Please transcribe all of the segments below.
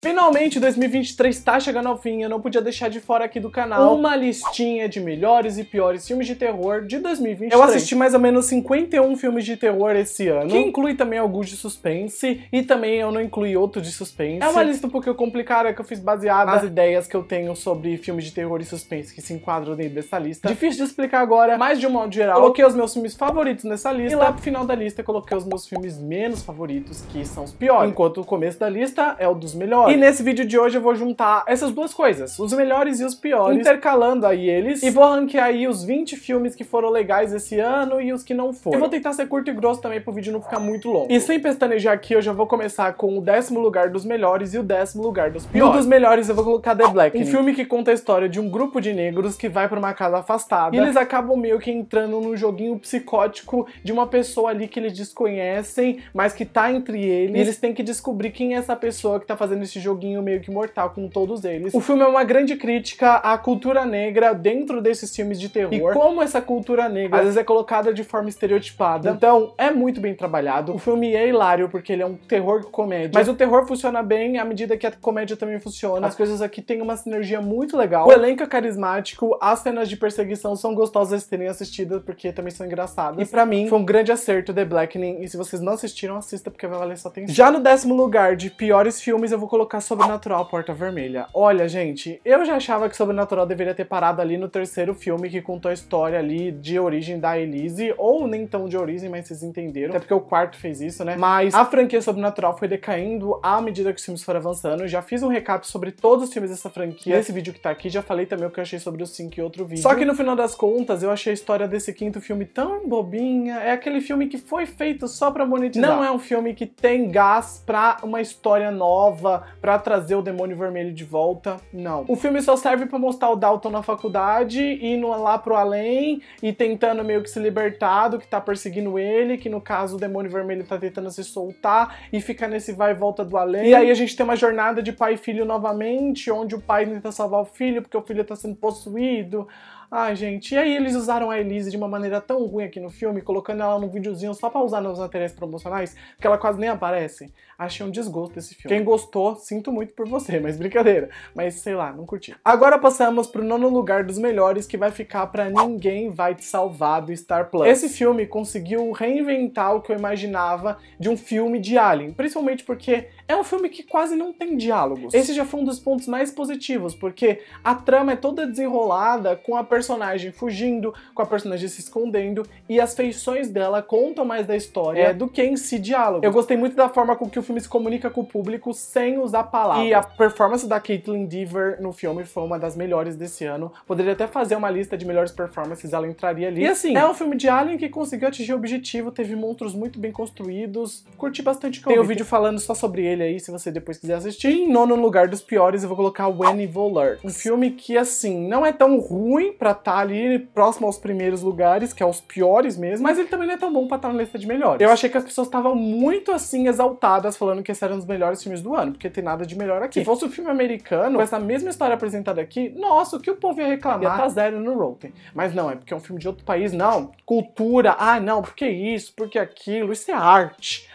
Finalmente 2023 está chegando ao fim, eu não podia deixar de fora aqui do canal uma listinha de melhores e piores filmes de terror de 2023. Eu assisti mais ou menos 51 filmes de terror esse ano, que inclui também alguns de suspense e também eu não incluí outro de suspense. É uma lista um pouco complicada que eu fiz baseada nas ah. ideias que eu tenho sobre filmes de terror e suspense que se enquadram dentro dessa lista. Difícil de explicar agora, mas de um modo geral, coloquei os meus filmes favoritos nessa lista e lá pro final da lista coloquei os meus filmes menos favoritos, que são os piores. Enquanto o começo da lista é o dos melhores. E nesse vídeo de hoje eu vou juntar essas duas coisas, os melhores e os piores, intercalando aí eles, e vou ranquear aí os 20 filmes que foram legais esse ano e os que não foram. Eu vou tentar ser curto e grosso também pro vídeo não ficar muito longo. E sem pestanejar aqui, eu já vou começar com o décimo lugar dos melhores e o décimo lugar dos piores. Um dos melhores eu vou colocar The ah, Black, um filme que conta a história de um grupo de negros que vai pra uma casa afastada, e eles acabam meio que entrando num joguinho psicótico de uma pessoa ali que eles desconhecem, mas que tá entre eles, e eles têm que descobrir quem é essa pessoa que tá fazendo esse esse joguinho meio que mortal com todos eles. O filme é uma grande crítica à cultura negra dentro desses filmes de terror e como essa cultura negra às vezes é colocada de forma estereotipada. Então, é muito bem trabalhado. O filme é hilário porque ele é um terror comédia, mas o terror funciona bem à medida que a comédia também funciona. As coisas aqui têm uma sinergia muito legal. O elenco é carismático, as cenas de perseguição são gostosas de terem assistidas porque também são engraçadas. E para mim, foi um grande acerto The Blackening e se vocês não assistiram, assista porque vai valer sua atenção. Já no décimo lugar de piores filmes, eu vou colocar colocar Sobrenatural Porta Vermelha. Olha, gente, eu já achava que Sobrenatural deveria ter parado ali no terceiro filme que contou a história ali de origem da Elise, ou nem tão de origem, mas vocês entenderam, até porque o quarto fez isso, né? Mas a franquia Sobrenatural foi decaindo à medida que os filmes foram avançando. já fiz um recap sobre todos os filmes dessa franquia nesse vídeo que tá aqui, já falei também o que eu achei sobre o 5 e outro vídeo. Só que no final das contas, eu achei a história desse quinto filme tão bobinha, é aquele filme que foi feito só pra monetizar. Não é um filme que tem gás pra uma história nova, para trazer o demônio vermelho de volta, não. O filme só serve para mostrar o Dalton na faculdade, indo lá pro além e tentando meio que se libertar do que tá perseguindo ele, que no caso o demônio vermelho tá tentando se soltar e fica nesse vai e volta do além. E aí a gente tem uma jornada de pai e filho novamente, onde o pai tenta salvar o filho porque o filho tá sendo possuído, ah, gente, e aí eles usaram a Elise de uma maneira tão ruim aqui no filme, colocando ela num videozinho só pra usar nos materiais promocionais, que ela quase nem aparece. Achei um desgosto esse filme. Quem gostou, sinto muito por você, mas brincadeira. Mas sei lá, não curti. Agora passamos pro nono lugar dos melhores, que vai ficar pra Ninguém Vai Te Salvar do Star Plus. Esse filme conseguiu reinventar o que eu imaginava de um filme de Alien, principalmente porque é um filme que quase não tem diálogos. Esse já foi um dos pontos mais positivos, porque a trama é toda desenrolada com a personagem fugindo, com a personagem se escondendo, e as feições dela contam mais da história é. do que em si diálogo. Eu gostei muito da forma com que o filme se comunica com o público sem usar palavras. E a performance da Caitlyn Dever no filme foi uma das melhores desse ano. Poderia até fazer uma lista de melhores performances, ela entraria ali. E assim, é um filme de Alien que conseguiu atingir o objetivo, teve monstros muito bem construídos, curti bastante. Tem o um vídeo falando só sobre ele aí se você depois quiser assistir. em nono lugar dos piores, eu vou colocar When Evil Lurks. Um filme que, assim, não é tão ruim pra estar tá ali próximo aos primeiros lugares, que é os piores mesmo, mas ele também não é tão bom pra estar tá na lista de melhores. Eu achei que as pessoas estavam muito, assim, exaltadas falando que esse era um dos melhores filmes do ano, porque tem nada de melhor aqui. Se fosse um filme americano, com essa mesma história apresentada aqui, nossa, o que o povo ia reclamar? Ia tá zero no Rotten. Mas não, é porque é um filme de outro país, não. Cultura, ah, não, porque isso, porque aquilo, isso é arte.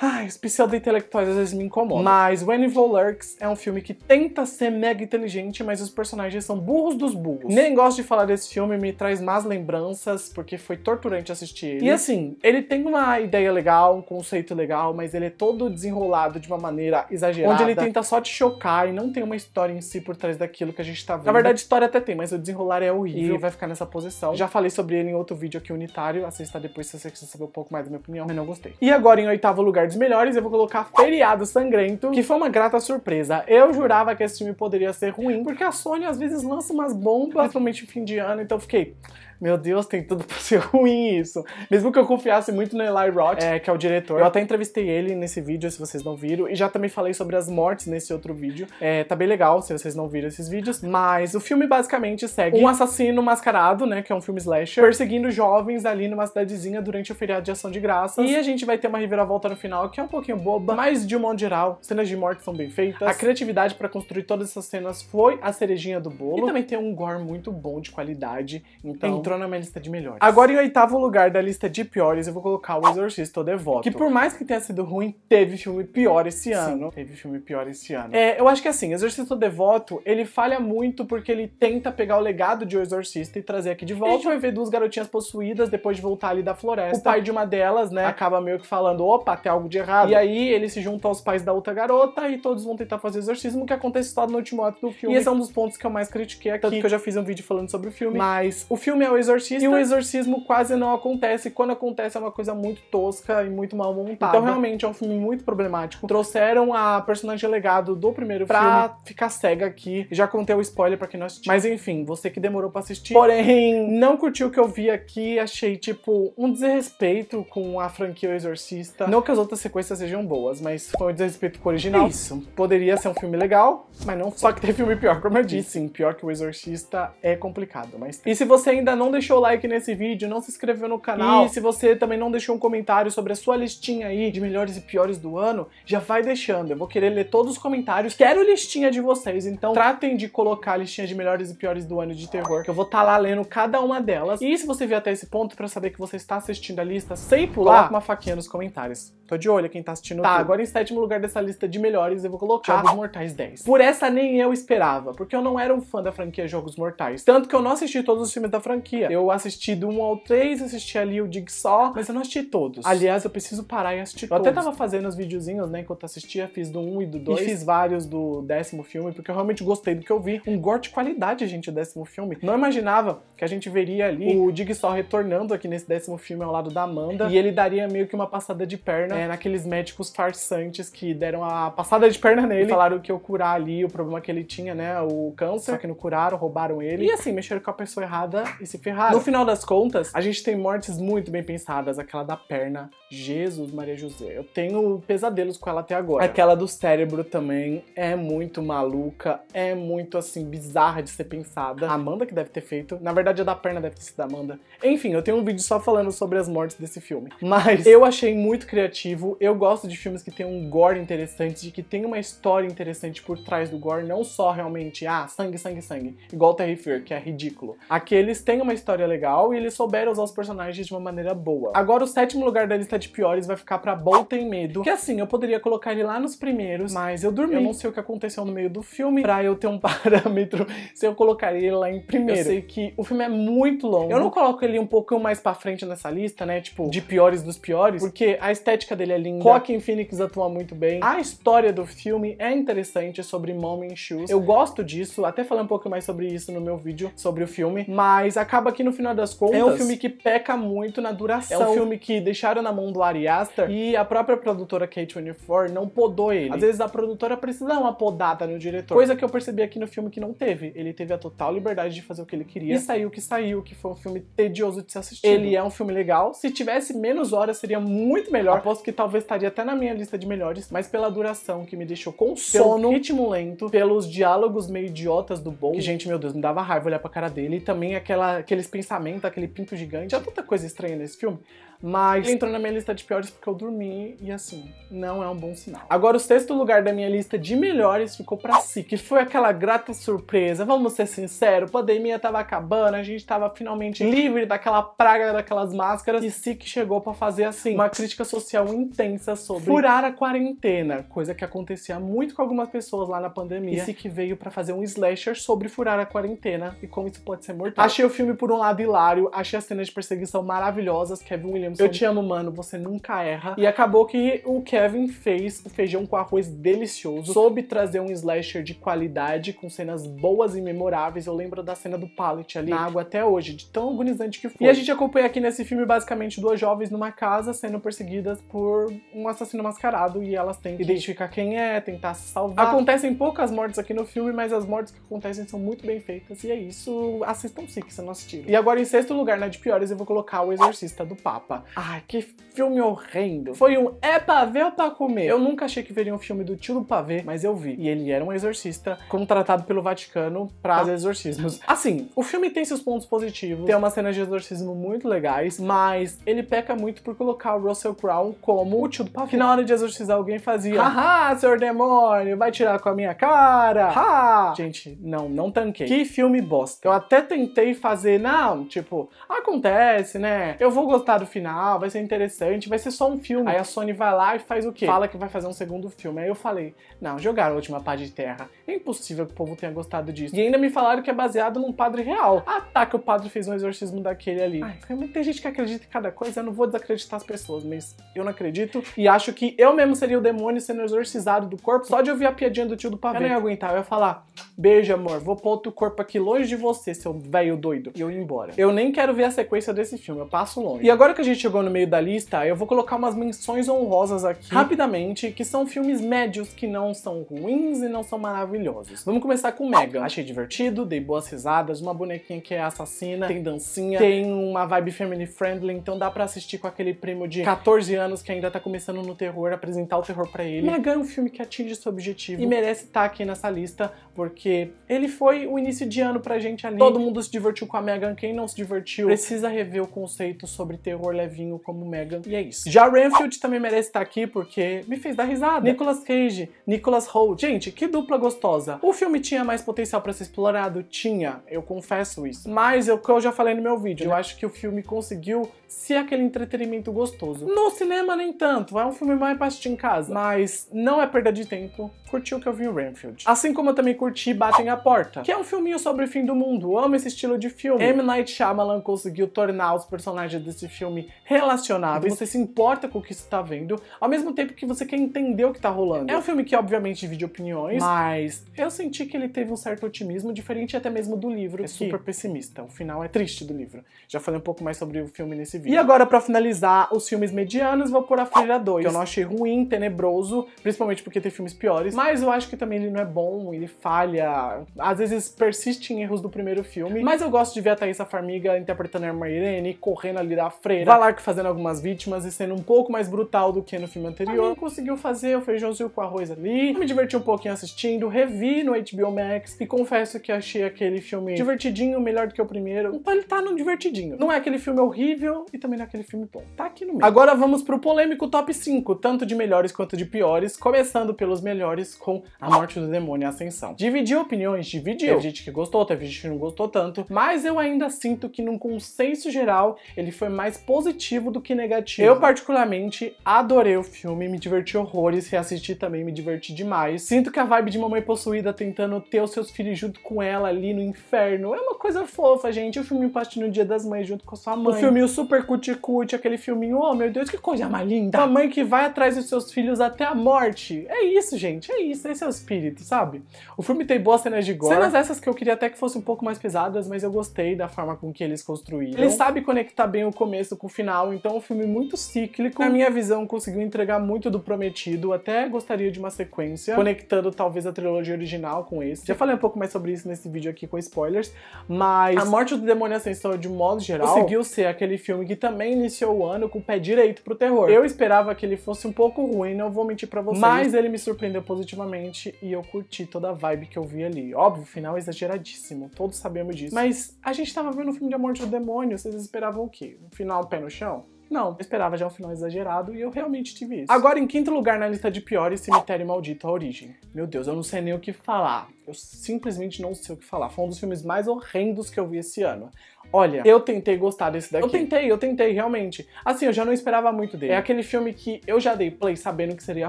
Ai, especial do intelectuais às vezes me incomoda. Mas When Evil Lurks é um filme que tenta ser mega inteligente, mas os personagens são burros dos burros. Nem gosto de falar desse filme, me traz más lembranças, porque foi torturante assistir ele. E assim, ele tem uma ideia legal, um conceito legal, mas ele é todo desenrolado de uma maneira exagerada. Onde ele tenta só te chocar e não tem uma história em si por trás daquilo que a gente tá vendo. Na verdade, história até tem, mas o desenrolar é horrível. E vai ficar nessa posição. Já falei sobre ele em outro vídeo aqui unitário, assista depois se você quiser saber um pouco mais da minha opinião, mas não gostei. E agora, em oitavo lugar aguarde melhores, eu vou colocar Feriado Sangrento, que foi uma grata surpresa. Eu jurava que esse filme poderia ser ruim, porque a Sony às vezes lança umas bombas, principalmente fim de ano, então fiquei meu Deus, tem tudo pra ser ruim isso. Mesmo que eu confiasse muito no Eli Roth, é, que é o diretor. Eu até entrevistei ele nesse vídeo, se vocês não viram, e já também falei sobre as mortes nesse outro vídeo. É, tá bem legal, se vocês não viram esses vídeos. Mas o filme basicamente segue um assassino mascarado, né, que é um filme slasher, perseguindo jovens ali numa cidadezinha durante o feriado de Ação de Graças. E a gente vai ter uma reviravolta no final, que é um pouquinho boba, mas de um modo geral, cenas de morte são bem feitas. A criatividade para construir todas essas cenas foi a cerejinha do bolo. E também tem um gore muito bom de qualidade, então... então entrou na minha lista de melhores. Agora, em oitavo lugar da lista de piores, eu vou colocar O Exorcista o Devoto. Que por mais que tenha sido ruim, teve filme pior esse ano. Sim. Teve filme pior esse ano. É, eu acho que assim, Exorcista o Devoto, ele falha muito porque ele tenta pegar o legado de O Exorcista e trazer aqui de volta. a gente vai ver duas garotinhas possuídas depois de voltar ali da floresta. O pai de uma delas, né, acaba meio que falando, opa, tem algo de errado. E aí ele se junta aos pais da outra garota e todos vão tentar fazer exorcismo, que acontece só no último ato do filme. E esse é um dos pontos que eu mais critiquei aqui. Tanto que eu já fiz um vídeo falando sobre o filme. Mas o filme é o o Exorcista. E o Exorcismo quase não acontece. Quando acontece, é uma coisa muito tosca e muito mal montada. Então, realmente, é um filme muito problemático. Trouxeram a personagem legado do primeiro pra filme. ficar cega aqui. Já contei o spoiler pra quem não assistiu. Mas enfim, você que demorou pra assistir. Porém, não curtiu o que eu vi aqui. Achei, tipo, um desrespeito com a franquia O Exorcista. Não que as outras sequências sejam boas, mas foi um desrespeito com o original. É isso. Poderia ser um filme legal, mas não. Só que tem filme pior, como eu disse. Sim, pior que O Exorcista é complicado, mas... Tem. E se você ainda não não deixou o like nesse vídeo, não se inscreveu no canal, e se você também não deixou um comentário sobre a sua listinha aí de melhores e piores do ano, já vai deixando. Eu vou querer ler todos os comentários. Quero listinha de vocês, então tratem de colocar a listinha de melhores e piores do ano de terror, que eu vou estar tá lá lendo cada uma delas. E se você vier até esse ponto para saber que você está assistindo a lista sem pular, coloca uma faquinha nos comentários. Tô de olho quem tá assistindo. Tá, tudo. agora em sétimo lugar dessa lista de melhores, eu vou colocar Jogos Mortais 10. Por essa nem eu esperava, porque eu não era um fã da franquia Jogos Mortais. Tanto que eu não assisti todos os filmes da franquia. Eu assisti do 1 ao 3, assisti ali o Jigsaw, mas eu não assisti todos. Aliás, eu preciso parar e assistir eu todos. Eu até tava fazendo os videozinhos, né, enquanto assistia, fiz do 1 e do 2. E fiz vários do décimo filme, porque eu realmente gostei do que eu vi. Um gore de qualidade, gente, o décimo filme. Não imaginava que a gente veria ali o Jigsaw retornando aqui nesse décimo filme ao lado da Amanda, e ele daria meio que uma passada de perna é, naqueles médicos farsantes que deram a passada de perna nele, falaram que eu curar ali o problema que ele tinha, né, o câncer, só que não curaram, roubaram ele. E assim, mexeram com a pessoa errada e se ferraram. No final das contas, a gente tem mortes muito bem pensadas, aquela da perna, Jesus Maria José. Eu tenho pesadelos com ela até agora. Aquela do cérebro também é muito maluca, é muito assim bizarra de ser pensada. A Amanda que deve ter feito, na verdade a da perna deve ter sido da Amanda. Enfim, eu tenho um vídeo só falando sobre as mortes desse filme, mas eu achei muito criativo motivo, eu gosto de filmes que tem um gore interessante, de que tem uma história interessante por trás do gore, não só realmente, ah, sangue, sangue, sangue, igual Terry Fear, que é ridículo. Aqueles têm uma história legal e eles souberam usar os personagens de uma maneira boa. Agora o sétimo lugar da lista de piores vai ficar pra Bolta Tem Medo, que assim, eu poderia colocar ele lá nos primeiros, mas eu dormi, eu não sei o que aconteceu no meio do filme, pra eu ter um parâmetro se eu colocaria ele lá em primeiro. Eu sei que o filme é muito longo, eu não coloco ele um pouco mais pra frente nessa lista, né, tipo, de piores dos piores, porque a estética dele é linda. Joaquin Phoenix atua muito bem. A história do filme é interessante sobre Mom and Shoes. Eu gosto disso, até falei um pouco mais sobre isso no meu vídeo, sobre o filme. Mas acaba que no final das contas, é um filme que peca muito na duração. É um filme que deixaram na mão do Ari Aster e a própria produtora K24 não podou ele. Às vezes a produtora precisa dar uma podada no diretor. Coisa que eu percebi aqui no filme que não teve. Ele teve a total liberdade de fazer o que ele queria. E saiu o que saiu, que foi um filme tedioso de se assistir. Ele é um filme legal. Se tivesse menos horas, seria muito melhor. Aposto que que talvez estaria até na minha lista de melhores, mas pela duração que me deixou com sono, pelo ritmo lento, pelos diálogos meio idiotas do Bond, que gente, meu Deus, me dava raiva olhar pra cara dele, e também aquela, aqueles pensamentos, aquele pinto gigante, tinha tanta coisa estranha nesse filme. Mas. Ele entrou na minha lista de piores porque eu dormi e assim, não é um bom sinal. Agora, o sexto lugar da minha lista de melhores ficou pra si, que foi aquela grata surpresa. Vamos ser sinceros, pandemia tava acabando, a gente tava finalmente livre daquela praga daquelas máscaras e Sic chegou para fazer assim, uma crítica social intensa sobre furar a quarentena, coisa que acontecia muito com algumas pessoas lá na pandemia. E que veio para fazer um slasher sobre furar a quarentena e como isso pode ser mortal. Achei o filme por um lado hilário, achei as cenas de perseguição maravilhosas, Kevin Williams Williamson. Eu te amo, mano, você nunca erra. E acabou que o Kevin fez o feijão com arroz delicioso, soube trazer um slasher de qualidade, com cenas boas e memoráveis. Eu lembro da cena do pallet ali na água até hoje, de tão agonizante que foi. E a gente acompanha aqui nesse filme basicamente duas jovens numa casa sendo perseguidas por um assassino mascarado e elas têm que identificar quem é, tentar se salvar. Acontecem poucas mortes aqui no filme, mas as mortes que acontecem são muito bem feitas e é isso. Assistam que se não assistiu. E agora em sexto lugar, né, de piores, eu vou colocar O Exorcista do Papa falar, ah, que filme horrendo. Foi um é pra ver ou pra comer? Eu nunca achei que veria um filme do tio do pavê, mas eu vi. E ele era um exorcista contratado pelo Vaticano pra ah. fazer exorcismos. Assim, o filme tem seus pontos positivos, tem umas cenas de exorcismo muito legais, mas ele peca muito por colocar o Russell Crowe como o tio do pavê. Que na hora de exorcizar alguém fazia, haha, ah, senhor demônio, vai tirar com a minha cara, ha! Gente, não, não tanquei. Que filme bosta. Eu até tentei fazer, não, tipo, acontece, né? Eu vou gostar do final final, vai ser interessante, vai ser só um filme. Aí a Sony vai lá e faz o quê? Fala que vai fazer um segundo filme. Aí eu falei, não, jogaram a última pá de terra. É impossível que o povo tenha gostado disso. E ainda me falaram que é baseado num padre real. Ah, tá, que o padre fez um exorcismo daquele ali. Ai, tem gente que acredita em cada coisa, eu não vou desacreditar as pessoas, mas eu não acredito. E acho que eu mesmo seria o demônio sendo exorcizado do corpo. Só de ouvir a piadinha do tio do pavê. Eu não ia aguentar, eu ia falar, beijo, amor, vou pôr outro corpo aqui longe de você, seu velho doido. E eu ia embora. Eu nem quero ver a sequência desse filme, eu passo longe. E agora que a gente chegou no meio da lista, eu vou colocar umas menções honrosas aqui rapidamente, que são filmes médios que não são ruins e não são maravilhosos. Vamos começar com Megan. Achei divertido, dei boas risadas, uma bonequinha que é assassina, tem dancinha, tem uma vibe family friendly, então dá para assistir com aquele primo de 14 anos que ainda tá começando no terror, apresentar o terror para ele. Megan é um filme que atinge seu objetivo e merece estar tá aqui nessa lista, porque ele foi o início de ano pra gente ali. Todo mundo se divertiu com a Megan, quem não se divertiu precisa rever o conceito sobre terror leve levinho como Megan. E é isso. Já Renfield também merece estar aqui porque me fez dar risada. Nicolas Cage, Nicolas Hoult. Gente, que dupla gostosa. O filme tinha mais potencial para ser explorado? Tinha. Eu confesso isso. Mas é o que eu já falei no meu vídeo. Né? Eu acho que o filme conseguiu se é aquele entretenimento gostoso. No cinema, nem tanto, é um filme mais pra assistir em casa, mas não é perda de tempo. Curti o que eu vi em Renfield. Assim como eu também curti Batem a Porta, que é um filminho sobre o fim do mundo. Eu amo esse estilo de filme. M. Night Shyamalan conseguiu tornar os personagens desse filme relacionáveis. Você se importa com o que você tá vendo, ao mesmo tempo que você quer entender o que tá rolando. É um filme que, obviamente, divide opiniões, mas eu senti que ele teve um certo otimismo, diferente até mesmo do livro, é super pessimista. O final é triste do livro. Já falei um pouco mais sobre o filme nesse vídeo. E agora, para finalizar, os filmes medianos, vou pôr a Freira 2, que eu não achei ruim, tenebroso, principalmente porque tem filmes piores, mas eu acho que também ele não é bom, ele falha, às vezes persiste em erros do primeiro filme, mas eu gosto de ver a Thaisa Farmiga interpretando a irmã Irene, correndo ali da freira, Valark fazendo algumas vítimas e sendo um pouco mais brutal do que no filme anterior. conseguiu fazer o feijãozinho com arroz ali, eu me diverti um pouquinho assistindo, revi no HBO Max e confesso que achei aquele filme divertidinho, melhor do que o primeiro. Então ele tá no divertidinho. Não é aquele filme horrível, e também naquele filme bom. Tá aqui no meio. Agora vamos pro polêmico top 5, tanto de melhores quanto de piores, começando pelos melhores com A Morte do Demônio e Ascensão. Dividiu opiniões, dividiu. Teve gente que gostou, teve gente que não gostou tanto, mas eu ainda sinto que num consenso geral ele foi mais positivo do que negativo. Eu particularmente adorei o filme, me diverti horrores, reassisti também, me diverti demais. Sinto que a vibe de mamãe possuída tentando ter os seus filhos junto com ela ali no inferno é uma coisa fofa, gente. O filme parte no Dia das Mães junto com a sua mãe. O filme super super cuticute, aquele filminho, oh meu Deus, que coisa mais linda. Tá. A mãe que vai atrás dos seus filhos até a morte. É isso, gente, é isso, esse é o espírito, sabe? O filme tem boas cenas de gore. Cenas essas que eu queria até que fossem um pouco mais pesadas, mas eu gostei da forma com que eles construíram. Ele sabe conectar bem o começo com o final, então é um filme muito cíclico. Na minha visão, conseguiu entregar muito do prometido, até gostaria de uma sequência, conectando talvez a trilogia original com esse. Já falei um pouco mais sobre isso nesse vídeo aqui com spoilers, mas A Morte do Demônio Ascensão, de modo geral, conseguiu ser aquele filme que também iniciou o ano com o pé direito pro terror. Eu esperava que ele fosse um pouco ruim, não vou mentir pra vocês. Mas ele me surpreendeu positivamente e eu curti toda a vibe que eu vi ali. Óbvio, o final é exageradíssimo, todos sabemos disso. Mas a gente tava vendo o filme de amor de do Demônio, vocês esperavam o quê? Um final pé no chão? Não, eu esperava já um final exagerado e eu realmente tive isso. Agora, em quinto lugar na lista de piores, Cemitério Maldito, A Origem. Meu Deus, eu não sei nem o que falar. Eu simplesmente não sei o que falar. Foi um dos filmes mais horrendos que eu vi esse ano. Olha, eu tentei gostar desse daqui. Eu tentei, eu tentei, realmente. Assim, eu já não esperava muito dele. É aquele filme que eu já dei play sabendo que seria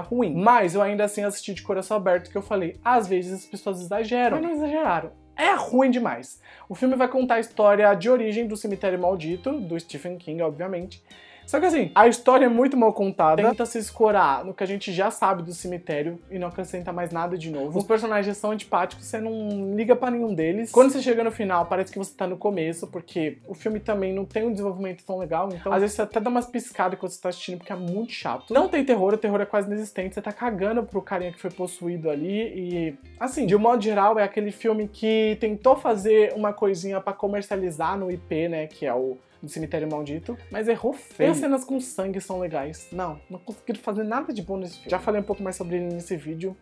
ruim. Hum. Mas eu ainda assim assisti de coração aberto que eu falei, às vezes as pessoas exageram. Mas não exageraram é ruim demais. O filme vai contar a história de origem do Cemitério Maldito, do Stephen King, obviamente, só que assim, a história é muito mal contada, tenta se escorar no que a gente já sabe do cemitério e não acrescenta mais nada de novo. Os personagens são antipáticos, você não liga para nenhum deles. Quando você chega no final, parece que você tá no começo, porque o filme também não tem um desenvolvimento tão legal, então às vezes você até dá umas piscadas quando você tá assistindo, porque é muito chato. Não tem terror, o terror é quase inexistente, você tá cagando pro carinha que foi possuído ali e, assim, de um modo geral, é aquele filme que tentou fazer uma coisinha para comercializar no IP, né, que é o do Cemitério Maldito, mas errou feio. E as cenas com sangue são legais. Não, não conseguiram fazer nada de bom nesse filme. Já falei um pouco mais sobre ele nesse vídeo.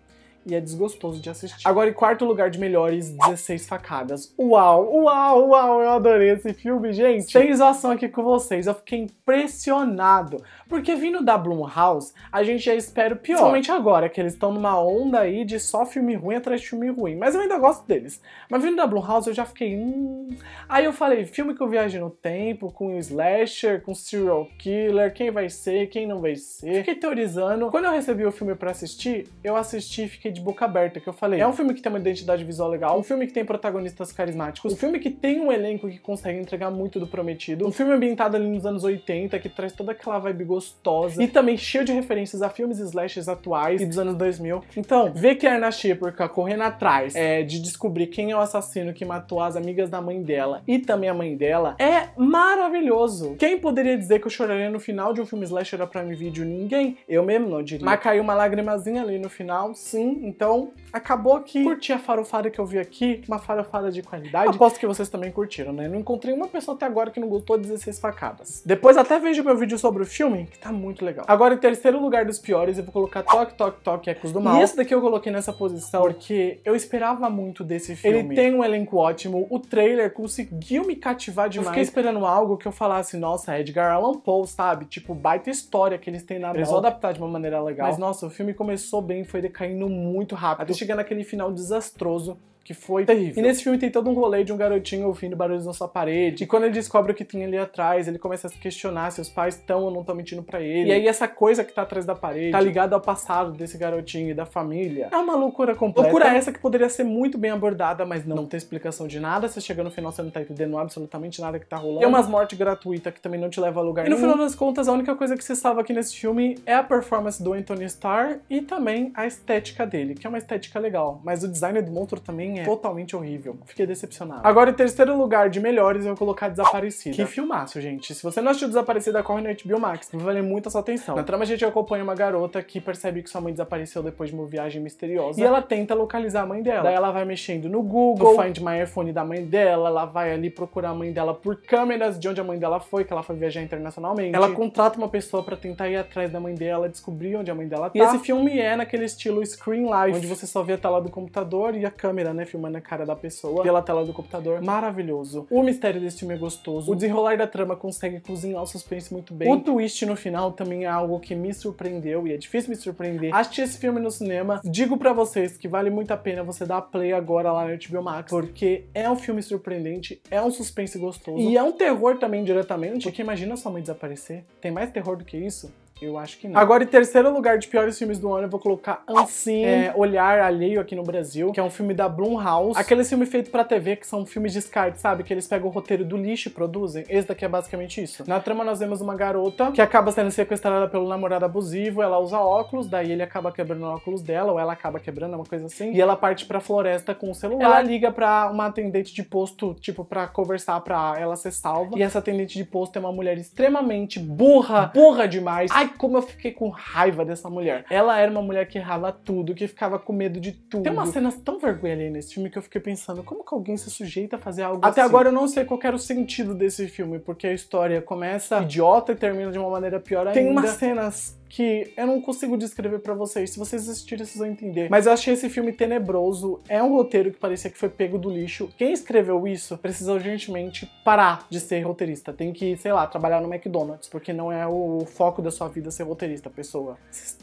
E é desgostoso de assistir. Agora, em quarto lugar de melhores, 16 facadas. Uau, uau, uau, eu adorei esse filme, gente. ação aqui com vocês, eu fiquei impressionado. Porque vindo da Blumhouse, a gente já espera o pior. Principalmente agora, que eles estão numa onda aí de só filme ruim atrás de filme ruim. Mas eu ainda gosto deles. Mas vindo da Blumhouse, eu já fiquei... Hum... Aí eu falei, filme que eu viajei no tempo, com slasher, com serial killer, quem vai ser, quem não vai ser. Fiquei teorizando. Quando eu recebi o filme para assistir, eu assisti e fiquei de boca aberta, que eu falei, é um filme que tem uma identidade visual legal, um filme que tem protagonistas carismáticos, um filme que tem um elenco que consegue entregar muito do prometido, um filme ambientado ali nos anos 80, que traz toda aquela vibe gostosa gostosa. E também cheio de referências a filmes slashes atuais e dos anos 2000. Então, ver Kierna Shipka correndo atrás é, de descobrir quem é o assassino que matou as amigas da mãe dela e também a mãe dela é maravilhoso. Quem poderia dizer que eu choraria no final de um filme slasher da Prime Video? Ninguém. Eu mesmo não diria. Mas caiu uma lagrimazinha ali no final, sim. Então, acabou que curti a farofada que eu vi aqui, uma farofada de qualidade. Aposto que vocês também curtiram, né? Não encontrei uma pessoa até agora que não gostou de 16 facadas. Depois até vejo meu vídeo sobre o filme, que tá muito legal. Agora, em terceiro lugar dos piores, eu vou colocar Toque, Toque, Toque, Ecos do Mal. E esse daqui eu coloquei nessa posição porque eu esperava muito desse filme. Ele tem um elenco ótimo, o trailer conseguiu me cativar demais. Eu fiquei esperando algo que eu falasse, nossa, Edgar Allan Poe, sabe? Tipo, baita história que eles têm na mão. Eles vão adaptar de uma maneira legal. Mas, nossa, o filme começou bem, foi decaindo muito rápido. Até chegar naquele final desastroso que foi terrível. E nesse filme tem todo um rolê de um garotinho ouvindo barulhos na sua parede. E quando ele descobre o que tem ali atrás, ele começa a se questionar se os pais estão ou não estão mentindo para ele. E aí essa coisa que tá atrás da parede tá ligada ao passado desse garotinho e da família. É uma loucura completa. Loucura essa que poderia ser muito bem abordada, mas não, não tem explicação de nada. Você chega no final, você não tá entendendo absolutamente nada que tá rolando. E é é umas mortes gratuitas que também não te leva a lugar nenhum. E no final das contas, a única coisa que você salva aqui nesse filme é a performance do Anthony Starr e também a estética dele, que é uma estética legal. Mas o design do monstro também é totalmente horrível. Fiquei decepcionado. Agora, em terceiro lugar de melhores, eu vou colocar Desaparecida. Que filmaço, gente. Se você não assistiu Desaparecida, corre no HBO Max. Vai valer muito a sua atenção. Na trama, a gente acompanha uma garota que percebe que sua mãe desapareceu depois de uma viagem misteriosa. E ela tenta localizar a mãe dela. Daí ela vai mexendo no Google, no Find My iPhone da mãe dela, ela vai ali procurar a mãe dela por câmeras de onde a mãe dela foi, que ela foi viajar internacionalmente. Ela contrata uma pessoa para tentar ir atrás da mãe dela, descobrir onde a mãe dela tá. E esse tá. filme é naquele estilo Screen Life, onde você só vê a tela do computador e a câmera, né? filmando a cara da pessoa pela tela do computador. Maravilhoso. O mistério desse filme é gostoso. O desenrolar da trama consegue cozinhar o suspense muito bem. O twist no final também é algo que me surpreendeu e é difícil me surpreender. Assisti esse filme no cinema. Digo para vocês que vale muito a pena você dar play agora lá no HBO Max, porque é um filme surpreendente, é um suspense gostoso e é um terror também diretamente, porque imagina sua mãe desaparecer. Tem mais terror do que isso? Eu acho que não. Agora, em terceiro lugar de piores filmes do ano, eu vou colocar Ancine é, Olhar Alheio aqui no Brasil, que é um filme da Blumhouse. Aquele filme feito pra TV, que são filmes de descarte, sabe? Que eles pegam o roteiro do lixo e produzem. Esse daqui é basicamente isso. Na trama, nós vemos uma garota que acaba sendo sequestrada pelo namorado abusivo, ela usa óculos, daí ele acaba quebrando o óculos dela, ou ela acaba quebrando, uma coisa assim, e ela parte pra floresta com o celular. Ela liga pra uma atendente de posto, tipo, pra conversar pra ela ser salva, e essa atendente de posto é uma mulher extremamente burra, burra demais. Ai, como eu fiquei com raiva dessa mulher. Ela era uma mulher que errava tudo, que ficava com medo de tudo. Tem umas cenas tão vergonha ali nesse filme que eu fiquei pensando, como que alguém se sujeita a fazer algo Até assim? agora eu não sei qual era o sentido desse filme, porque a história começa idiota e termina de uma maneira pior ainda. Tem umas cenas que eu não consigo descrever para vocês. Se vocês assistirem, vocês vão entender. Mas eu achei esse filme tenebroso. É um roteiro que parecia que foi pego do lixo. Quem escreveu isso precisa urgentemente parar de ser roteirista. Tem que, sei lá, trabalhar no McDonald's, porque não é o foco da sua vida ser roteirista, pessoa.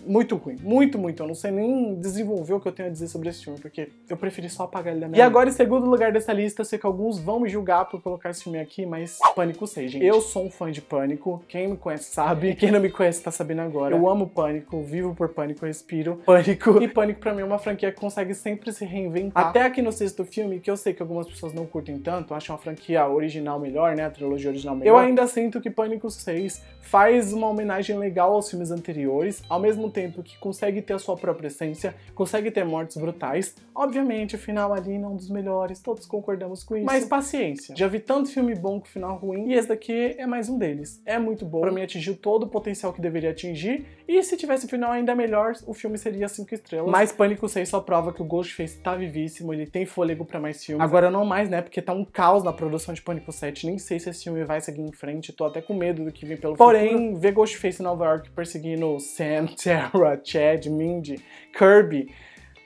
Muito ruim. Muito, muito. Eu não sei nem desenvolver o que eu tenho a dizer sobre esse filme, porque eu preferi só apagar ele da minha E agora, em segundo lugar dessa lista, eu sei que alguns vão me julgar por colocar esse filme aqui, mas Pânico 6, gente. Eu sou um fã de Pânico. Quem me conhece sabe. Quem não me conhece tá sabendo agora. Eu amo Pânico, vivo por Pânico, respiro Pânico. E Pânico pra mim é uma franquia que consegue sempre se reinventar. Ah. Até aqui no sexto filme, que eu sei que algumas pessoas não curtem tanto, acham a franquia original melhor, né, a trilogia original melhor. Eu ainda sinto que Pânico 6 faz uma homenagem legal aos filmes anteriores, ao mesmo tempo que consegue ter a sua própria essência, consegue ter mortes brutais. Obviamente, o final ali não é um dos melhores, todos concordamos com isso. Mas paciência. Já vi tanto filme bom com final ruim, e esse daqui é mais um deles. É muito bom, pra mim atingiu todo o potencial que deveria atingir, e se tivesse um final ainda melhor, o filme seria cinco estrelas. Mas Pânico 6 só prova que o Ghostface tá vivíssimo, ele tem fôlego para mais filmes. Agora não mais, né? Porque tá um caos na produção de Pânico 7. Nem sei se esse filme vai seguir em frente. Tô até com medo do que vem pelo Porém, futuro. ver Ghostface em Nova York perseguindo Sam, Tara, Chad, Mindy, Kirby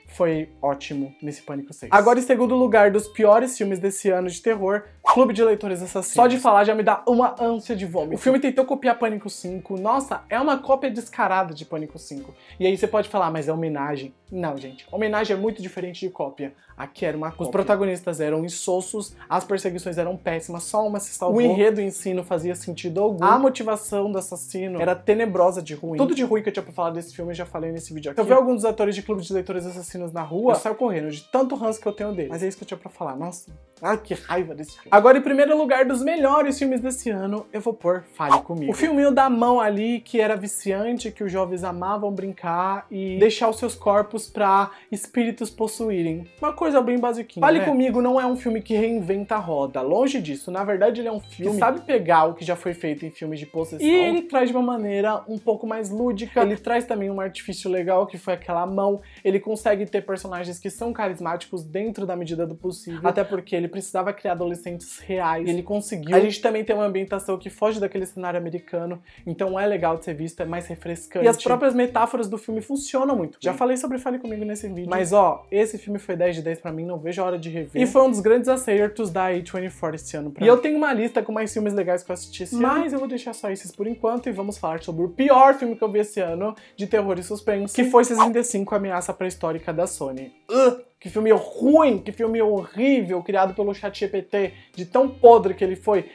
foi ótimo nesse Pânico 6. Agora, em segundo lugar dos piores filmes desse ano de terror, Clube de Leitores Assassinos. Só de falar já me dá uma ânsia de vômito. O filme tentou copiar Pânico 5. Nossa, é uma cópia descarada de Pânico 5. E aí você pode falar, ah, mas é homenagem. Não, gente. Homenagem é muito diferente de cópia. Aqui era uma cópia. Os protagonistas eram insossos, as perseguições eram péssimas, só uma se salvou. O enredo em si não fazia sentido algum. A motivação do assassino era tenebrosa de ruim. Tudo de ruim que eu tinha pra falar desse filme eu já falei nesse vídeo aqui. Eu vi alguns dos atores de Clube de Leitores Assassinos na rua, eu saio correndo de tanto ranço que eu tenho dele. Mas é isso que eu tinha pra falar. Nossa, ah, que raiva desse filme. Agora, em primeiro lugar dos melhores filmes desse ano, eu vou pôr Fale Comigo. O filminho da mão ali, que era viciante, que os jovens amavam brincar e deixar os seus corpos pra espíritos possuírem. Uma coisa bem basiquinha, Fale né? Comigo não é um filme que reinventa a roda. Longe disso. Na verdade, ele é um filme que sabe pegar o que já foi feito em filmes de possessão. E ele traz de uma maneira um pouco mais lúdica. Ele traz também um artifício legal, que foi aquela mão. Ele consegue ter personagens que são carismáticos dentro da medida do possível. Até porque ele precisava criar adolescentes reais. ele conseguiu. A gente também tem uma ambientação que foge daquele cenário americano, então é legal de ser visto, é mais refrescante. E as próprias metáforas do filme funcionam muito. Já falei sobre Fale Comigo nesse vídeo. Mas ó, esse filme foi 10 de 10 pra mim, não vejo a hora de rever. E foi um dos grandes acertos da A24 esse ano pra E mim. eu tenho uma lista com mais filmes legais que eu assisti esse Mas ano. eu vou deixar só esses por enquanto e vamos falar sobre o pior filme que eu vi esse ano de terror e suspense, que foi 65 Ameaça Pré-Histórica da Sony. Uh! que filme ruim, que filme horrível criado pelo ChatGPT, de tão podre que ele foi.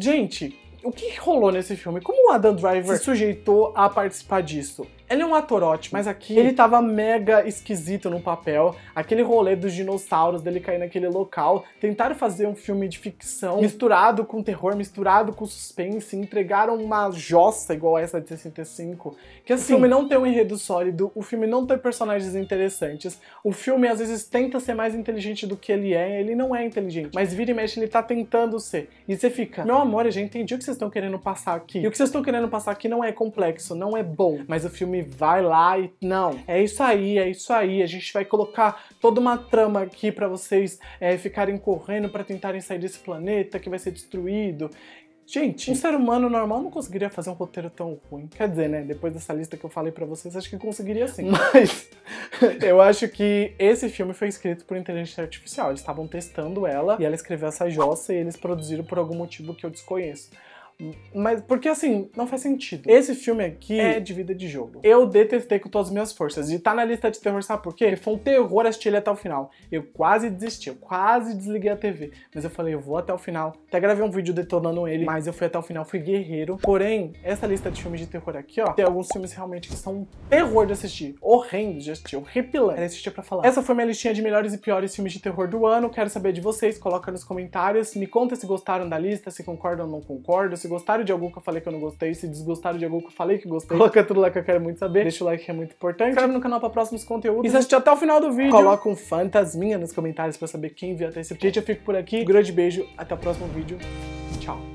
Gente, o que rolou nesse filme? Como o Adam Driver se sujeitou a participar disso? Ele é um ator ótimo, mas aqui ele tava mega esquisito no papel. Aquele rolê dos dinossauros dele cair naquele local. Tentaram fazer um filme de ficção misturado com terror, misturado com suspense. Entregaram uma jossa igual essa de 65. Que assim, Sim. o filme não tem um enredo sólido, o filme não tem personagens interessantes. O filme às vezes tenta ser mais inteligente do que ele é. Ele não é inteligente, mas vira e mexe ele tá tentando ser. E você fica, meu amor, eu já entendi o que vocês estão querendo passar aqui. E o que vocês estão querendo passar aqui não é complexo, não é bom, mas o filme filme, vai lá e não. É isso aí, é isso aí. A gente vai colocar toda uma trama aqui para vocês é, ficarem correndo para tentarem sair desse planeta que vai ser destruído. Gente, um ser humano normal não conseguiria fazer um roteiro tão ruim. Quer dizer, né? Depois dessa lista que eu falei para vocês, acho que conseguiria sim. Mas eu acho que esse filme foi escrito por inteligência artificial. Eles estavam testando ela e ela escreveu essa jossa e eles produziram por algum motivo que eu desconheço. Mas porque assim, não faz sentido. Esse filme aqui é de vida de jogo. Eu detestei com todas as minhas forças. E tá na lista de terror, sabe por quê? Foi um terror assistir ele até o final. Eu quase desisti, eu quase desliguei a TV. Mas eu falei, eu vou até o final. Até gravei um vídeo detonando ele, mas eu fui até o final, fui guerreiro. Porém, essa lista de filmes de terror aqui, ó, tem alguns filmes realmente que são um terror de assistir. Horrendos de assistir, horripilante. Era assistir pra falar. Essa foi minha listinha de melhores e piores filmes de terror do ano. Quero saber de vocês, coloca nos comentários. Me conta se gostaram da lista, se concordam ou não concordam, se gostaram de algo que eu falei que eu não gostei, se desgostaram de algo que eu falei que gostei, coloca tudo lá que eu quero muito saber. Deixa o like que é muito importante. Inscreve no canal pra próximos conteúdos. E se assistir até o final do vídeo, coloca um fantasminha nos comentários pra saber quem viu até esse vídeo. Gente, eu fico por aqui. Um grande beijo, até o próximo vídeo. Tchau.